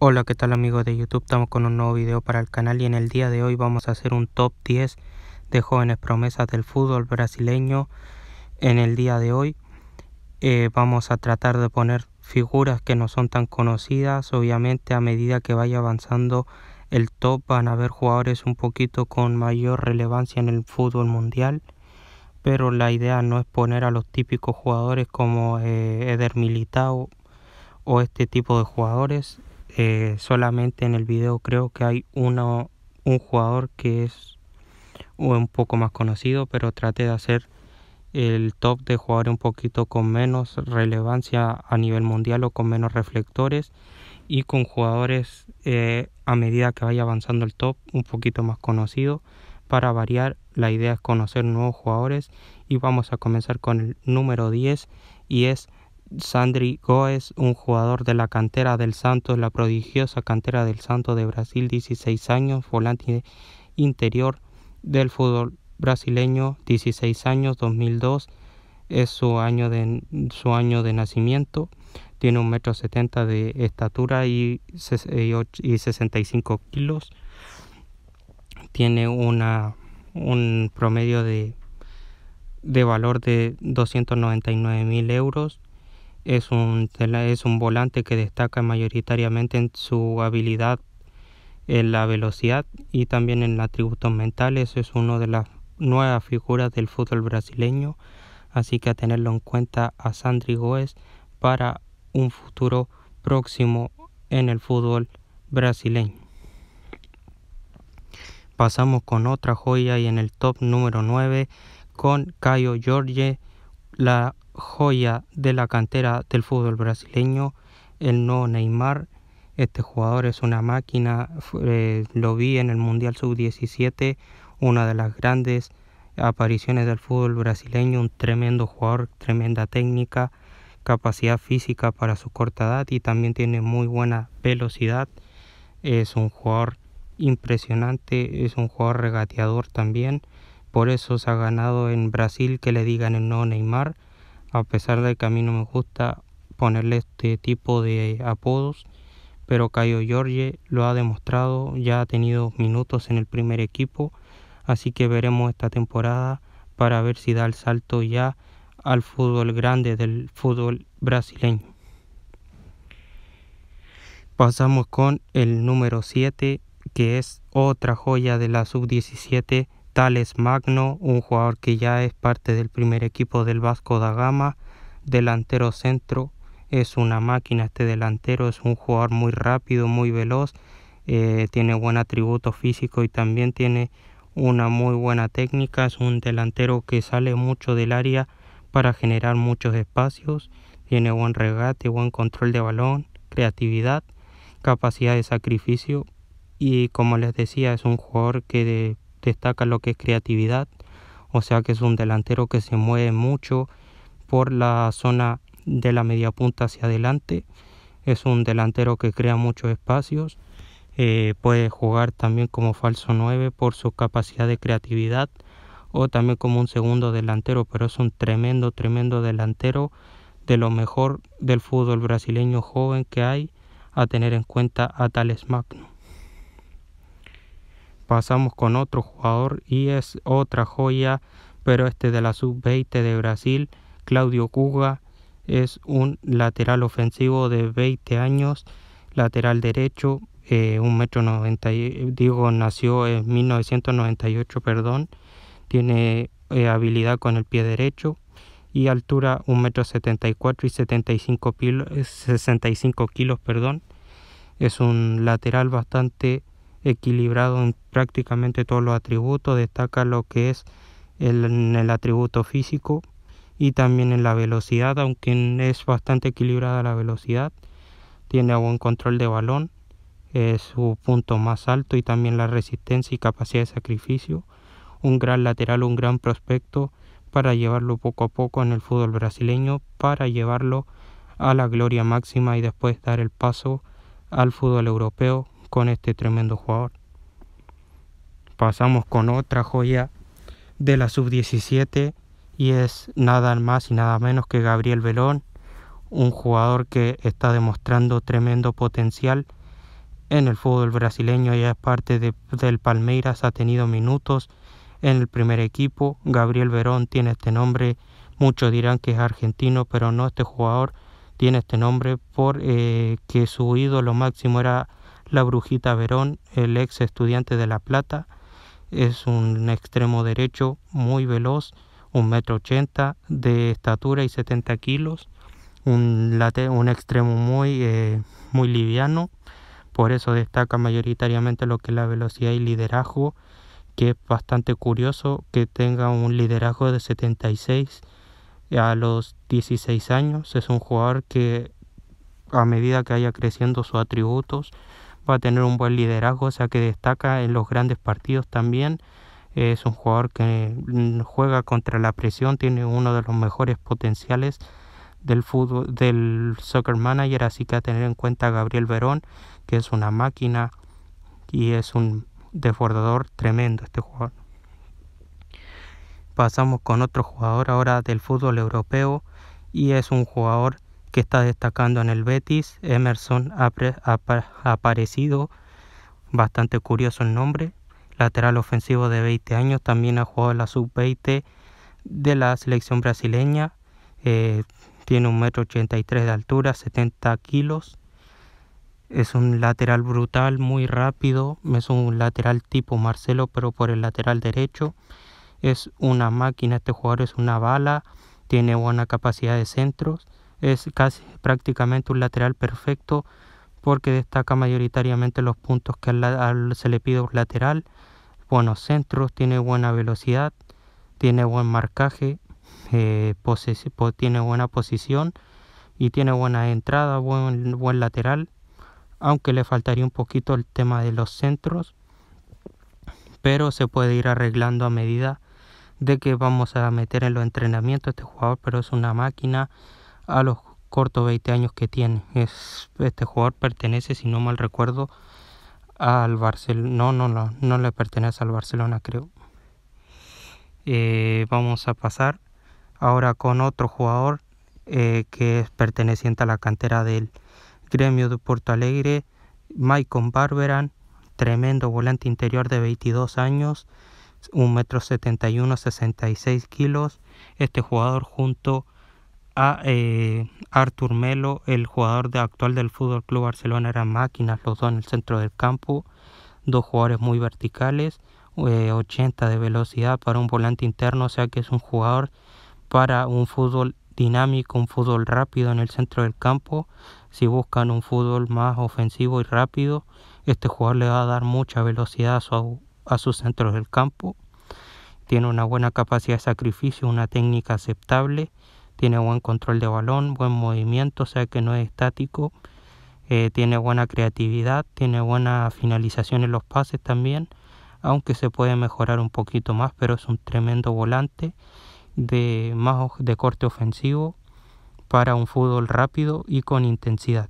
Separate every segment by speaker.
Speaker 1: Hola, ¿qué tal amigos de YouTube? Estamos con un nuevo video para el canal y en el día de hoy vamos a hacer un top 10 de jóvenes promesas del fútbol brasileño. En el día de hoy eh, vamos a tratar de poner figuras que no son tan conocidas. Obviamente a medida que vaya avanzando el top van a haber jugadores un poquito con mayor relevancia en el fútbol mundial. Pero la idea no es poner a los típicos jugadores como eh, Eder Militao o este tipo de jugadores eh, solamente en el video creo que hay uno, un jugador que es un poco más conocido, pero traté de hacer el top de jugadores un poquito con menos relevancia a nivel mundial o con menos reflectores y con jugadores eh, a medida que vaya avanzando el top un poquito más conocido. Para variar, la idea es conocer nuevos jugadores y vamos a comenzar con el número 10 y es Sandri Goes, un jugador de la cantera del Santos, la prodigiosa cantera del santo de Brasil, 16 años, volante interior del fútbol brasileño, 16 años, 2002 es su año de, su año de nacimiento. Tiene un metro setenta de estatura y, y 65 kilos. Tiene una, un promedio de, de valor de 299 mil euros es un, es un volante que destaca mayoritariamente en su habilidad en la velocidad y también en atributos mentales. Es una de las nuevas figuras del fútbol brasileño, así que a tenerlo en cuenta a Sandri Goes para un futuro próximo en el fútbol brasileño. Pasamos con otra joya y en el top número 9 con Caio Jorge, la joya de la cantera del fútbol brasileño, el no Neymar. Este jugador es una máquina, eh, lo vi en el Mundial Sub-17, una de las grandes apariciones del fútbol brasileño, un tremendo jugador, tremenda técnica, capacidad física para su corta edad y también tiene muy buena velocidad. Es un jugador impresionante, es un jugador regateador también, por eso se ha ganado en Brasil que le digan el no Neymar a pesar de que a mí no me gusta ponerle este tipo de apodos, pero Caio Jorge lo ha demostrado, ya ha tenido minutos en el primer equipo, así que veremos esta temporada para ver si da el salto ya al fútbol grande del fútbol brasileño. Pasamos con el número 7, que es otra joya de la sub-17 Tales Magno, un jugador que ya es parte del primer equipo del Vasco da Gama, delantero centro, es una máquina este delantero, es un jugador muy rápido, muy veloz, eh, tiene buen atributo físico y también tiene una muy buena técnica, es un delantero que sale mucho del área para generar muchos espacios, tiene buen regate, buen control de balón, creatividad, capacidad de sacrificio y como les decía es un jugador que de destaca lo que es creatividad, o sea que es un delantero que se mueve mucho por la zona de la media punta hacia adelante, es un delantero que crea muchos espacios, eh, puede jugar también como falso 9 por su capacidad de creatividad o también como un segundo delantero, pero es un tremendo, tremendo delantero de lo mejor del fútbol brasileño joven que hay a tener en cuenta a Tales Magno pasamos con otro jugador y es otra joya, pero este de la sub-20 de Brasil, Claudio Cuga, es un lateral ofensivo de 20 años, lateral derecho, eh, un metro 90 digo, nació en 1998, perdón, tiene eh, habilidad con el pie derecho y altura un metro 74 y 75 65 eh, kilos, perdón. Es un lateral bastante equilibrado en prácticamente todos los atributos, destaca lo que es el, en el atributo físico y también en la velocidad, aunque es bastante equilibrada la velocidad, tiene buen control de balón, es su punto más alto y también la resistencia y capacidad de sacrificio, un gran lateral, un gran prospecto para llevarlo poco a poco en el fútbol brasileño, para llevarlo a la gloria máxima y después dar el paso al fútbol europeo con este tremendo jugador. Pasamos con otra joya de la sub-17 y es nada más y nada menos que Gabriel Velón, un jugador que está demostrando tremendo potencial en el fútbol brasileño ya es parte del Palmeiras, ha tenido minutos en el primer equipo. Gabriel Verón tiene este nombre, muchos dirán que es argentino, pero no, este jugador tiene este nombre porque eh, su ídolo máximo era la Brujita Verón, el ex estudiante de La Plata, es un extremo derecho muy veloz, un metro ochenta de estatura y 70 kilos, un, extremo muy, eh, muy liviano, por eso destaca mayoritariamente lo que es la velocidad y liderazgo, que es bastante curioso que tenga un liderazgo de 76 a los 16 años, es un jugador que a medida que haya creciendo sus atributos, a tener un buen liderazgo, o sea que destaca en los grandes partidos también. Es un jugador que mm, juega contra la presión, tiene uno de los mejores potenciales del fútbol, del soccer manager, así que a tener en cuenta a Gabriel Verón, que es una máquina y es un desbordador tremendo este jugador. Pasamos con otro jugador ahora del fútbol europeo y es un jugador que está destacando en el Betis. Emerson ha, aparecido, bastante curioso el nombre. Lateral ofensivo de 20 años, también ha jugado la sub-20 de la selección brasileña. Eh, tiene un metro 83 de altura, 70 kilos. Es un lateral brutal, muy rápido. Es un lateral tipo Marcelo, pero por el lateral derecho. Es una máquina, este jugador es una bala. Tiene buena capacidad de centros es casi prácticamente un lateral perfecto porque destaca mayoritariamente los puntos que se le pide un lateral, buenos centros, tiene buena velocidad, tiene buen marcaje, eh, tiene buena posición y tiene buena entrada, buen, buen lateral, aunque le faltaría un poquito el tema de los centros, pero se puede ir arreglando a medida de que vamos a meter en los entrenamientos este jugador, pero es una máquina, a los cortos 20 años que tiene. Es, este jugador pertenece, si no mal recuerdo, al Barcelona. No, no, no, no le pertenece al Barcelona, creo. Eh, vamos a pasar ahora con otro jugador eh, que es perteneciente a la cantera del gremio de Porto Alegre, Maicon Barberan, tremendo volante interior de 22 años, 1,71 metro 66 kilos. Este jugador junto a a eh, Artur Melo, el jugador de actual del Fútbol Club Barcelona, eran máquinas los dos en el centro del campo, dos jugadores muy verticales, 80 eh, de velocidad para un volante interno, o sea que es un jugador para un fútbol dinámico, un fútbol rápido en el centro del campo. Si buscan un fútbol más ofensivo y rápido, este jugador le va a dar mucha velocidad a, su, a sus centros del campo. Tiene una buena capacidad de sacrificio, una técnica aceptable tiene buen control de balón, buen movimiento, o sea que no es estático, eh, tiene buena creatividad, tiene buena finalización en los pases también, aunque se puede mejorar un poquito más, pero es un tremendo volante de de corte ofensivo para un fútbol rápido y con intensidad.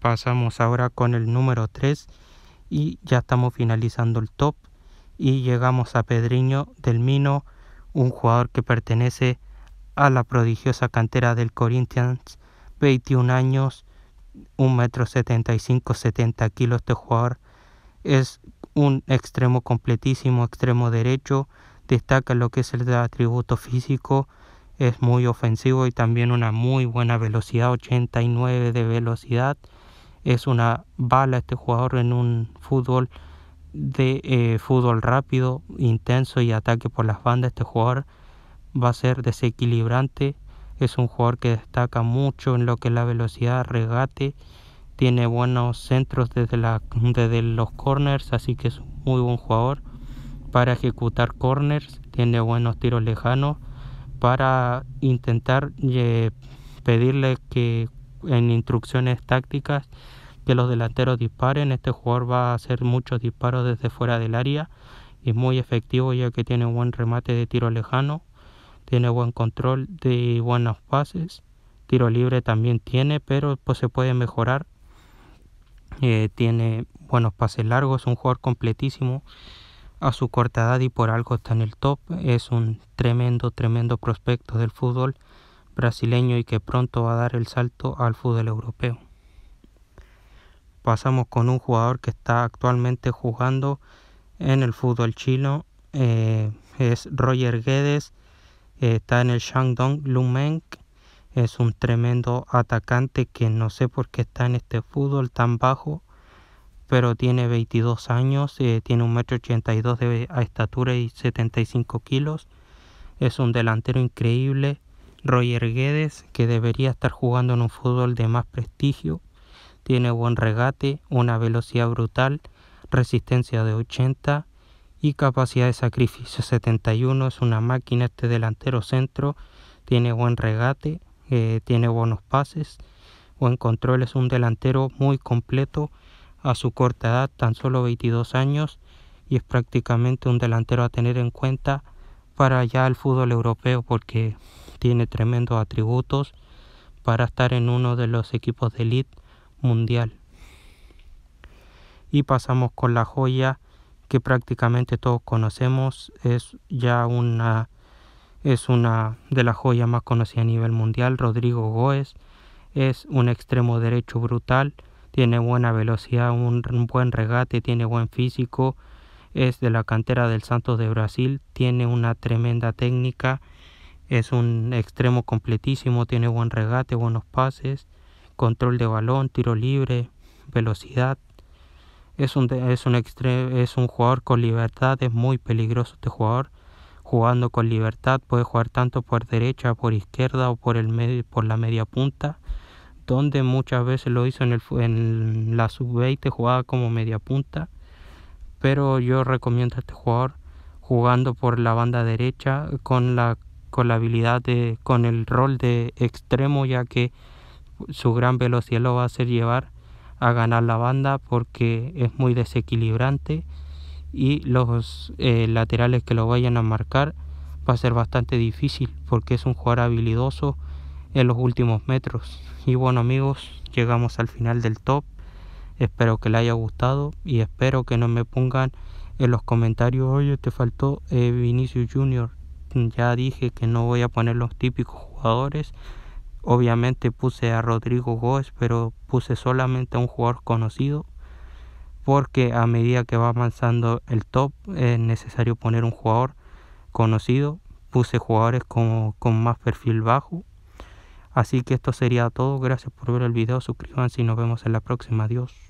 Speaker 1: Pasamos ahora con el número 3 y ya estamos finalizando el top y llegamos a Pedriño del Mino un jugador que pertenece a la prodigiosa cantera del Corinthians, 21 años, metro 1,75 70 kilos de este jugador, es un extremo completísimo, extremo derecho, destaca lo que es el atributo físico, es muy ofensivo y también una muy buena velocidad, 89 de velocidad, es una bala este jugador en un fútbol de eh, fútbol rápido, intenso y ataque por las bandas. Este jugador va a ser desequilibrante. Es un jugador que destaca mucho en lo que es la velocidad, regate. Tiene buenos centros desde, desde los corners, así que es muy buen jugador para ejecutar corners. Tiene buenos tiros lejanos para intentar eh, pedirle que en instrucciones tácticas que los delanteros disparen. Este jugador va a hacer muchos disparos desde fuera del área y es muy efectivo ya que tiene buen remate de tiro lejano, tiene buen control de buenos pases, tiro libre también tiene, pero pues se puede mejorar. Eh, tiene buenos pases largos, es un jugador completísimo a su corta edad y por algo está en el top. Es un tremendo, tremendo prospecto del fútbol brasileño y que pronto va a dar el salto al fútbol europeo pasamos con un jugador que está actualmente jugando en el fútbol chino. Eh, es Roger Guedes, eh, está en el Shandong Lumen Es un tremendo atacante que no sé por qué está en este fútbol tan bajo, pero tiene 22 años, eh, tiene 1,82m de estatura y 75 kilos. Es un delantero increíble. Roger Guedes, que debería estar jugando en un fútbol de más prestigio, tiene buen regate, una velocidad brutal, resistencia de 80 y capacidad de sacrificio 71. Es una máquina este delantero centro, tiene buen regate, eh, tiene buenos pases, buen control. Es un delantero muy completo a su corta edad, tan solo 22 años, y es prácticamente un delantero a tener en cuenta para ya el fútbol europeo porque tiene tremendos atributos para estar en uno de los equipos de elite mundial. Y pasamos con la joya que prácticamente todos conocemos, es ya una es una de las joyas más conocidas a nivel mundial, Rodrigo Goes es un extremo derecho brutal, tiene buena velocidad, un buen regate, tiene buen físico, es de la cantera del Santos de Brasil, tiene una tremenda técnica, es un extremo completísimo, tiene buen regate, buenos pases, control de balón, tiro libre, velocidad. Es un, es un, es un jugador con libertad, es muy peligroso este jugador. Jugando con libertad puede jugar tanto por derecha, por izquierda o por, el por la media punta, donde muchas veces lo hizo en, el, en la sub-20, jugaba como media punta. Pero yo recomiendo a este jugador jugando por la banda derecha con la, con la habilidad de, con el rol de extremo, ya que su gran velocidad lo va a hacer llevar a ganar la banda porque es muy desequilibrante y los eh, laterales que lo vayan a marcar va a ser bastante difícil porque es un jugador habilidoso en los últimos metros. Y bueno amigos, llegamos al final del top. Espero que les haya gustado y espero que no me pongan en los comentarios, oye, te faltó eh, Vinicius Junior. Ya dije que no voy a poner los típicos jugadores Obviamente puse a Rodrigo Góez, pero puse solamente a un jugador conocido, porque a medida que va avanzando el top es necesario poner un jugador conocido. Puse jugadores con, más perfil bajo. Así que esto sería todo. Gracias por ver el video. Suscríbanse y nos vemos en la próxima. Adiós.